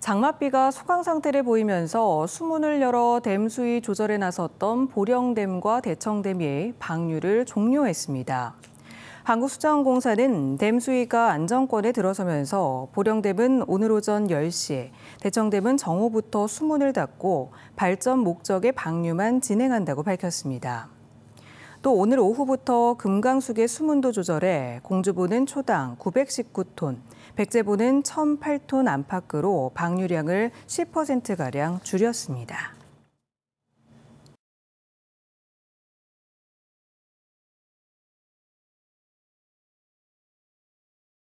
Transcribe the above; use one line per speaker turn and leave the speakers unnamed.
장맛비가 소강 상태를 보이면서 수문을 열어 댐 수위 조절에 나섰던 보령댐과 대청댐이 방류를 종료했습니다. 한국수자원공사는 댐 수위가 안정권에 들어서면서 보령댐은 오늘 오전 10시에, 대청댐은 정오부터 수문을 닫고 발전 목적의 방류만 진행한다고 밝혔습니다. 또 오늘 오후부터 금강수계 수문도 조절해 공주보는 초당 919톤, 백제보는 1008톤 안팎으로 방류량을 10%가량 줄였습니다.